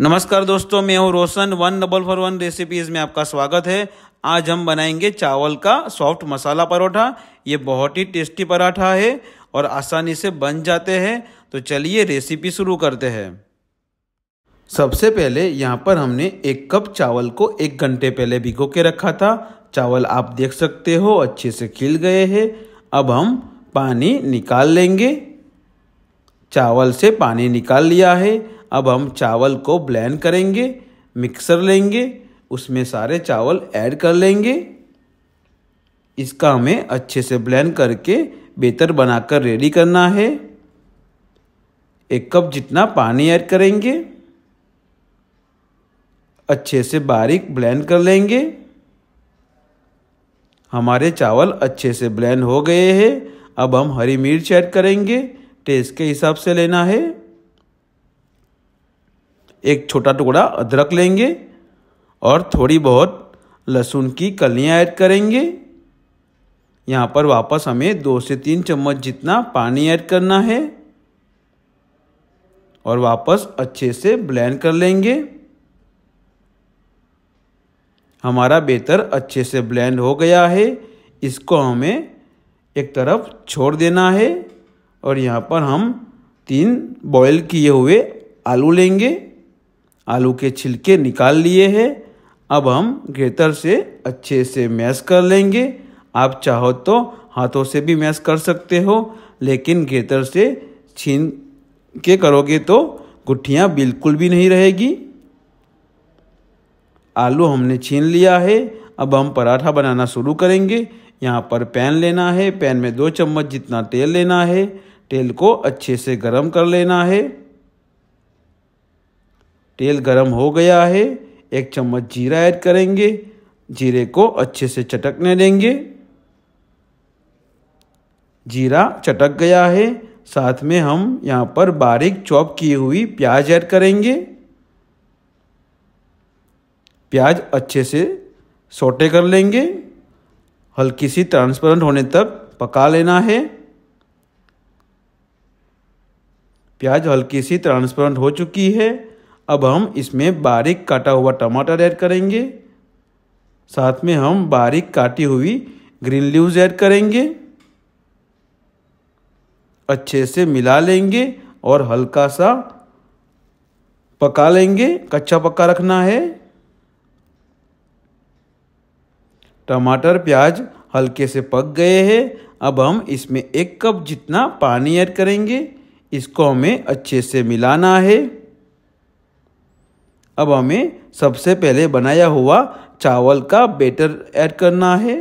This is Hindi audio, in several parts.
नमस्कार दोस्तों मैं हूं Roshan one double four one recipes में आपका स्वागत है आज हम बनाएंगे चावल का सॉफ्ट मसाला परोठा ये बहुत ही टेस्टी पराठा है और आसानी से बन जाते हैं तो चलिए रेसिपी शुरू करते हैं सबसे पहले यहाँ पर हमने एक कप चावल को एक घंटे पहले भिगो के रखा था चावल आप देख सकते हो अच्छे से खिल गए हैं अब हम पानी निकाल लेंगे चावल से पानी निकाल लिया है अब हम चावल को ब्लेंड करेंगे मिक्सर लेंगे उसमें सारे चावल ऐड कर लेंगे इसका हमें अच्छे से ब्लेंड करके बेहतर बनाकर रेडी करना है एक कप जितना पानी ऐड करेंगे अच्छे से बारीक ब्लेंड कर लेंगे हमारे चावल अच्छे से ब्लेंड हो गए हैं अब हम हरी मिर्च ऐड करेंगे टेस्ट के हिसाब से लेना है एक छोटा टुकड़ा अदरक लेंगे और थोड़ी बहुत लहसुन की कलियाँ ऐड करेंगे यहाँ पर वापस हमें दो से तीन चम्मच जितना पानी ऐड करना है और वापस अच्छे से ब्लेंड कर लेंगे हमारा बेहतर अच्छे से ब्लेंड हो गया है इसको हमें एक तरफ छोड़ देना है और यहाँ पर हम तीन बॉईल किए हुए आलू लेंगे आलू के छिलके निकाल लिए हैं अब हम ग्रेटर से अच्छे से मैश कर लेंगे आप चाहो तो हाथों से भी मैश कर सकते हो लेकिन ग्रेटर से छीन के करोगे तो गुठियाँ बिल्कुल भी नहीं रहेगी आलू हमने छीन लिया है अब हम पराठा बनाना शुरू करेंगे यहाँ पर पैन लेना है पैन में दो चम्मच जितना तेल लेना है तेल को अच्छे से गरम कर लेना है तेल गरम हो गया है एक चम्मच जीरा ऐड करेंगे जीरे को अच्छे से चटकने देंगे जीरा चटक गया है साथ में हम यहाँ पर बारीक चॉप की हुई प्याज ऐड करेंगे प्याज अच्छे से सोटे कर लेंगे हल्की सी ट्रांसपेरेंट होने तक पका लेना है प्याज हल्की सी ट्रांसपेरेंट हो चुकी है अब हम इसमें बारीक काटा हुआ टमाटर ऐड करेंगे साथ में हम बारीक काटी हुई ग्रीन लीव्स ऐड करेंगे अच्छे से मिला लेंगे और हल्का सा पका लेंगे कच्चा पक्का रखना है टमाटर प्याज हल्के से पक गए हैं अब हम इसमें एक कप जितना पानी ऐड करेंगे इसको हमें अच्छे से मिलाना है अब हमें सबसे पहले बनाया हुआ चावल का बेटर ऐड करना है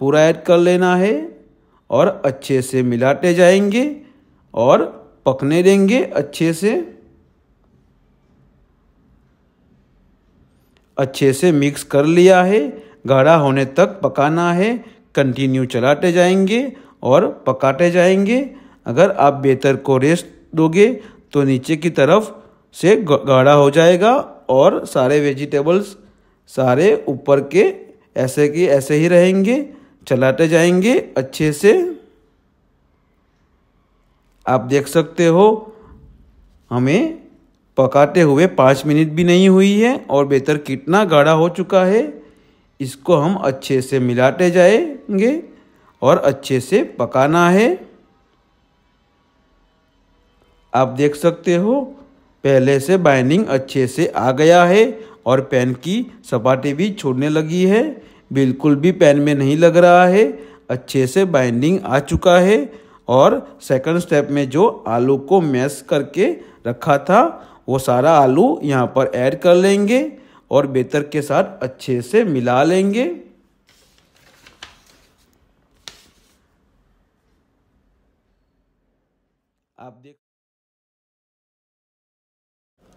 पूरा ऐड कर लेना है और अच्छे से मिलाते जाएंगे और पकने देंगे अच्छे से अच्छे से मिक्स कर लिया है गाढ़ा होने तक पकाना है कंटिन्यू चलाते जाएंगे और पकाते जाएंगे अगर आप बेहतर को रेस्ट दोगे तो नीचे की तरफ से गाढ़ा हो जाएगा और सारे वेजिटेबल्स सारे ऊपर के ऐसे के ऐसे ही रहेंगे चलाते जाएंगे अच्छे से आप देख सकते हो हमें पकाते हुए पाँच मिनट भी नहीं हुई है और बेहतर कितना गाढ़ा हो चुका है इसको हम अच्छे से मिलाते जाएंगे और अच्छे से पकाना है आप देख सकते हो पहले से बाइनिंग अच्छे से आ गया है और पेन की सपाटी भी छोड़ने लगी है बिल्कुल भी पेन में नहीं लग रहा है अच्छे से बाइंडिंग आ चुका है और सेकंड स्टेप में जो आलू को मैश करके रखा था वो सारा आलू यहाँ पर ऐड कर लेंगे और बेहतर के साथ अच्छे से मिला लेंगे आप देख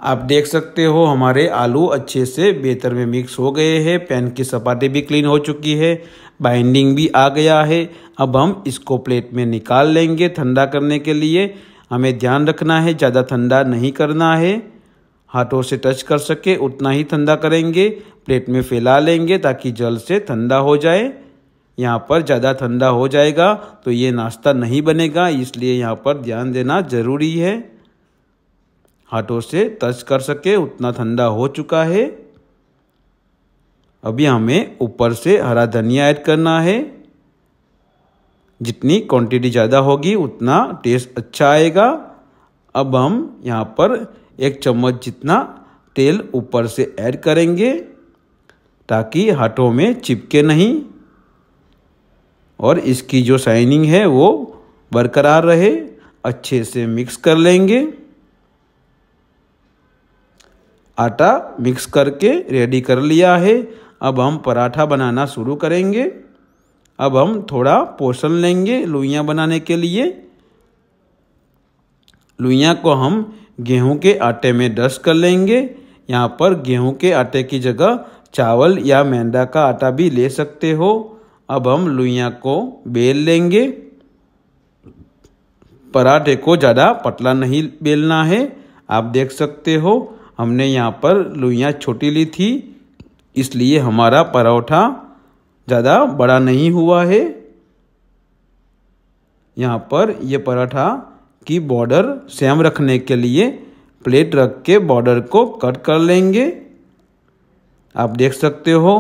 आप देख सकते हो हमारे आलू अच्छे से बेहतर में मिक्स हो गए हैं पैन की सपाटी भी क्लीन हो चुकी है बाइंडिंग भी आ गया है अब हम इसको प्लेट में निकाल लेंगे ठंडा करने के लिए हमें ध्यान रखना है ज़्यादा ठंडा नहीं करना है हाथों से टच कर सके उतना ही ठंडा करेंगे प्लेट में फैला लेंगे ताकि जल से ठंडा हो जाए यहाँ पर ज़्यादा ठंडा हो जाएगा तो ये नाश्ता नहीं बनेगा इसलिए यहाँ पर ध्यान देना ज़रूरी है हाथों से टच कर सके उतना ठंडा हो चुका है अभी हमें ऊपर से हरा धनिया ऐड करना है जितनी क्वांटिटी ज़्यादा होगी उतना टेस्ट अच्छा आएगा अब हम यहाँ पर एक चम्मच जितना तेल ऊपर से ऐड करेंगे ताकि हाथों में चिपके नहीं और इसकी जो शाइनिंग है वो बरकरार रहे अच्छे से मिक्स कर लेंगे आटा मिक्स करके रेडी कर लिया है अब हम पराठा बनाना शुरू करेंगे अब हम थोड़ा पोषण लेंगे लुइयाँ बनाने के लिए लुइयाँ को हम गेहूं के आटे में डस्ट कर लेंगे यहाँ पर गेहूं के आटे की जगह चावल या मैदा का आटा भी ले सकते हो अब हम लुइयाँ को बेल लेंगे पराठे को ज़्यादा पतला नहीं बेलना है आप देख सकते हो हमने यहाँ पर लोइयाँ छोटी ली थी इसलिए हमारा परौठा ज़्यादा बड़ा नहीं हुआ है यहाँ पर यह पराठा की बॉर्डर सेम रखने के लिए प्लेट रख के बॉर्डर को कट कर लेंगे आप देख सकते हो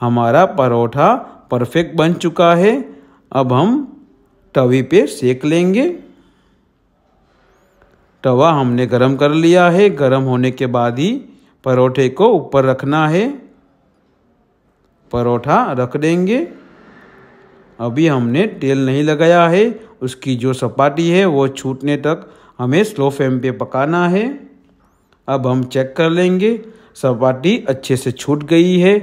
हमारा परौठा परफेक्ट बन चुका है अब हम तवे पे सेक लेंगे तवा हमने गरम कर लिया है गरम होने के बाद ही परोठे को ऊपर रखना है परोठा रख देंगे अभी हमने तेल नहीं लगाया है उसकी जो सपाटी है वो छूटने तक हमें स्लो फ्लेम पे पकाना है अब हम चेक कर लेंगे सपाटी अच्छे से छूट गई है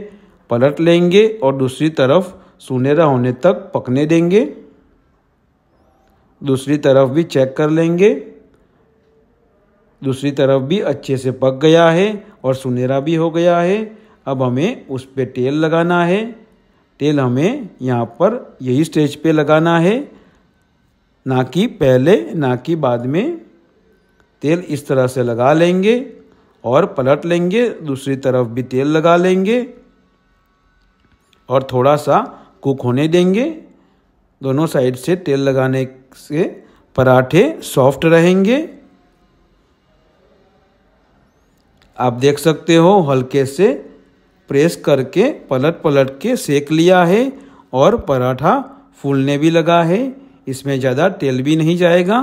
पलट लेंगे और दूसरी तरफ सुनहरा होने तक पकने देंगे दूसरी तरफ भी चेक कर लेंगे दूसरी तरफ भी अच्छे से पक गया है और सुनहरा भी हो गया है अब हमें उस पर तेल लगाना है तेल हमें यहाँ पर यही स्टेज पे लगाना है ना कि पहले ना कि बाद में तेल इस तरह से लगा लेंगे और पलट लेंगे दूसरी तरफ भी तेल लगा लेंगे और थोड़ा सा कुक होने देंगे दोनों साइड से तेल लगाने से पराठे सॉफ्ट रहेंगे आप देख सकते हो हल्के से प्रेस करके पलट पलट के सेक लिया है और पराठा फूलने भी लगा है इसमें ज़्यादा तेल भी नहीं जाएगा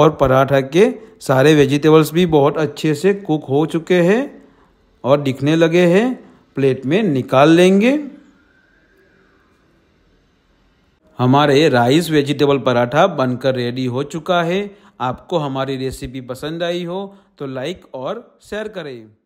और पराठा के सारे वेजिटेबल्स भी बहुत अच्छे से कुक हो चुके हैं और दिखने लगे हैं प्लेट में निकाल लेंगे हमारे राइस वेजिटेबल पराठा बनकर रेडी हो चुका है आपको हमारी रेसिपी पसंद आई हो तो लाइक और शेयर करें